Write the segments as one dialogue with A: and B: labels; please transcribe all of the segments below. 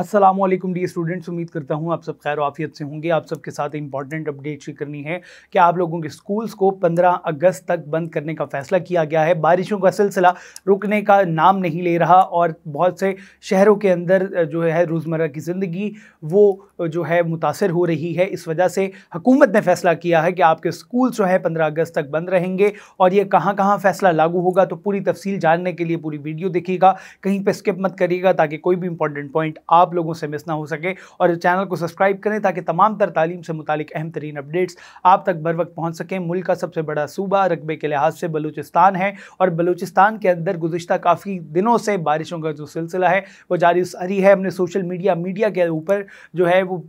A: Aslam D students उम्मीद करता हूँ आप सब खैर आफियत से होंगे आप सबके साथ इंपॉर्टेंट अपडेट शेयर करनी है कि आप लोगों के स्कूल्स को 15 अगस्त तक बंद करने का फैसला किया गया है बारिशों का सिलसिला रुकने का नाम नहीं ले रहा और बहुत से शहरों के अंदर जो है रोज़मर्रा की ज़िंदगी वो जो है मुतासर हो रही है इस वजह से हुकूमत ने फैसला किया है कि आपके स्कूल्स जो है पंद्रह अगस्त तक बंद रहेंगे और ये कहाँ कहाँ फैसला लागू होगा तो पूरी तफसील जानने के लिए पूरी वीडियो देखिएगा कहीं पर स्किप मत करिएगा ताकि कोई भी इंपॉर्टेंट पॉइंट आप आप लोगों से मिस ना हो सके और चैनल को सब्सक्राइब करें ताकि तमाम तर तालीम से मुतल अहम तरीन अपडेट्स आप तक बर वक्त पहुँच सकें मुल्क का सबसे बड़ा सूबा रकबे के लिहाज से बलूचिस्तान है और बलूचिस्तान के अंदर गुजशत काफ़ी दिनों से बारिशों का जो सिलसिला है वो जारी सारी है हमने सोशल मीडिया मीडिया के ऊपर जो है वो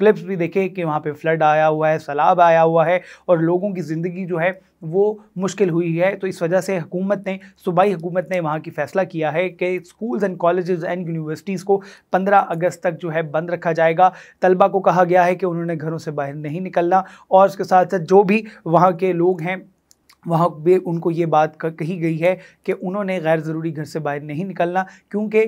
A: क्लिप्स भी देखे कि वहाँ पर फ्लड आया हुआ है सैलाब आया हुआ है और लोगों की ज़िंदगी जो है वो मुश्किल हुई है तो इस वजह से हुकूमत ने सूबाई हुकूमत ने वहाँ की फैसला किया है कि schools and colleges and universities को 15 अगस्त तक जो है बंद रखा जाएगा तलबा को कहा गया है कि उन्होंने घरों से बाहर नहीं निकलना और उसके साथ साथ जो भी वहाँ के लोग हैं वहाँ भी उनको ये बात कही गई है कि उन्होंने गैर ज़रूरी घर से बाहर नहीं निकलना क्योंकि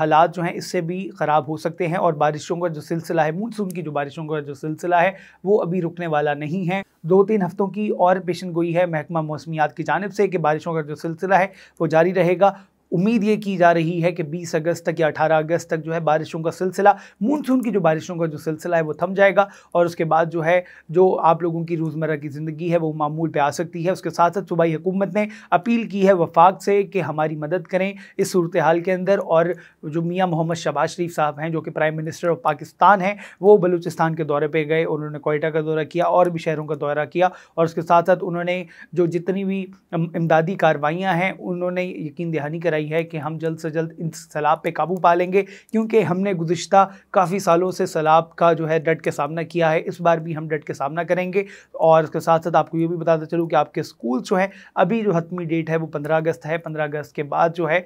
A: हालात जो हैं इससे भी ख़राब हो सकते हैं और बारिशों का जो सिलसिला है मानसून की जो बारिशों का जो सिलसिला है वो अभी रुकने वाला नहीं है दो तीन हफ्तों की और पेशन गोई है महकमा मौसमियात की जानब से कि बारिशों का जो सिलसिला है वो जारी रहेगा उम्मीद ये की जा रही है कि 20 अगस्त तक या 18 अगस्त तक जो है बारिशों का सिलसिला मानसून की जो बारिशों का जो सिलसिला है वो थम जाएगा और उसके बाद जो है जो आप लोगों की रोज़मर्रा की ज़िंदगी है वो मामूल पर आ सकती है उसके साथ साथ सूबाई हुकूमत ने अपील की है वफाक से कि हमारी मदद करें इस सूरत हाल के अंदर और जो मियाँ मोहम्मद शबाज शरीफ साहब हैं जो कि प्राइम मिनिस्टर ऑफ पाकिस्तान हैं वो बलूचिस्तान के दौरे पर गए उन्होंने कोयटा का दौरा किया और भी शहरों का दौरा किया और उसके साथ साथ उन्होंने जो जितनी भी इमदादी कार्रवाइयाँ हैं उन्होंने यकीन दहानी कराई बताई है कि हम जल्द से जल्द इन सैलाब पे काबू पा लेंगे क्योंकि हमने गुज्त काफ़ी सालों से सैलाब का जो है डट के सामना किया है इस बार भी हम डट के सामना करेंगे और इसके साथ साथ आपको ये भी बताता चलूँ कि आपके स्कूल जो हैं अभी जो हतमी डेट है वो पंद्रह अगस्त है पंद्रह अगस्त के बाद जो है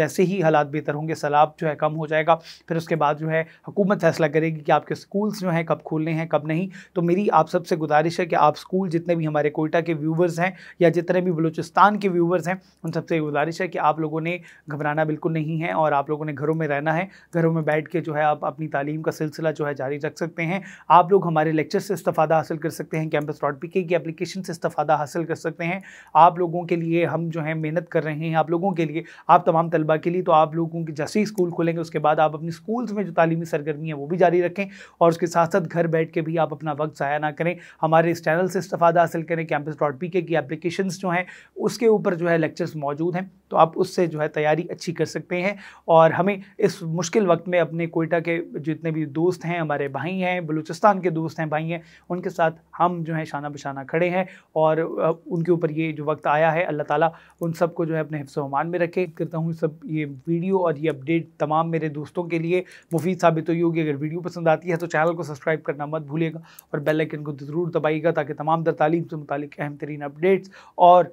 A: जैसे ही हालात बेहतर होंगे सैलाब जो है कम हो जाएगा फिर उसके बाद जो है हुकूमत फैसला करेगी कि आपके स्कूल्स जो हैं कब खोलने हैं कब नहीं तो मेरी आप सबसे गुजारिश है कि आप स्कूल जितने भी हमारे कोयटा के व्यूवर्स हैं या जितने भी बलूचिस्तान के व्यूवर्स हैं उन सबसे गुजारिश है कि आप लोगों लोगों ने घबराना बिल्कुल नहीं है और आप लोगों ने घरों में रहना है घरों में बैठ के जो है आप अपनी तालीम का सिलसिला जो है जारी रख सकते हैं आप लोग हमारे लेक्चर से इस्तादा हासिल कर सकते हैं campus dot P K application से इस्तादा हासिल कर सकते हैं आप लोगों के लिए हम जो है मेहनत कर रहे हैं आप लोगों के लिए आप तमाम तलबा के लिए तो आप लोगों के जैसे ही स्कूल खुलेंगे उसके बाद आप अपनी स्कूल्स में जो तालीमी सरगर्मी है वो भी जारी रखें और उसके साथ साथ घर बैठ के भी आप अपना वक्त ज़ाया ना करें हमारे इस चैनल से इस्तादा हासिल करें कैंपस डॉट पी के की एप्लीकेशन जो हैं उसके ऊपर जो है लेक्चर्स मौजूद हैं तो आप उससे जो है तैयारी अच्छी कर सकते हैं और हमें इस मुश्किल वक्त में अपने कोयटा के जितने भी दोस्त हैं हमारे भाई हैं बलूचिस्तान के दोस्त हैं भाई हैं उनके साथ हम जो है शाना बशाना खड़े हैं और उनके ऊपर ये जो वक्त आया है अल्लाह ताला उन सबको जो है अपने हिफ्स हमान में रखे करता हूँ सब ये वीडियो और ये अपडेट तमाम मेरे दोस्तों के लिए मुफीद साबित हुई होगी अगर वीडियो पसंद आती है तो चैनल को सब्सक्राइब करना मत भूलिएगा और आइकन को ज़रूर दबाइएगा ताकि तमाम तर तालीम से मुतल अहम तरीन अपडेट्स और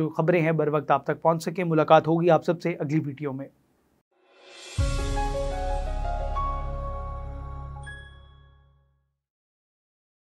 A: जो खबरें हैं बर वक्त आप तक पहुँच सकें मुलाकात होगी आप सबसे अगली वीडियो में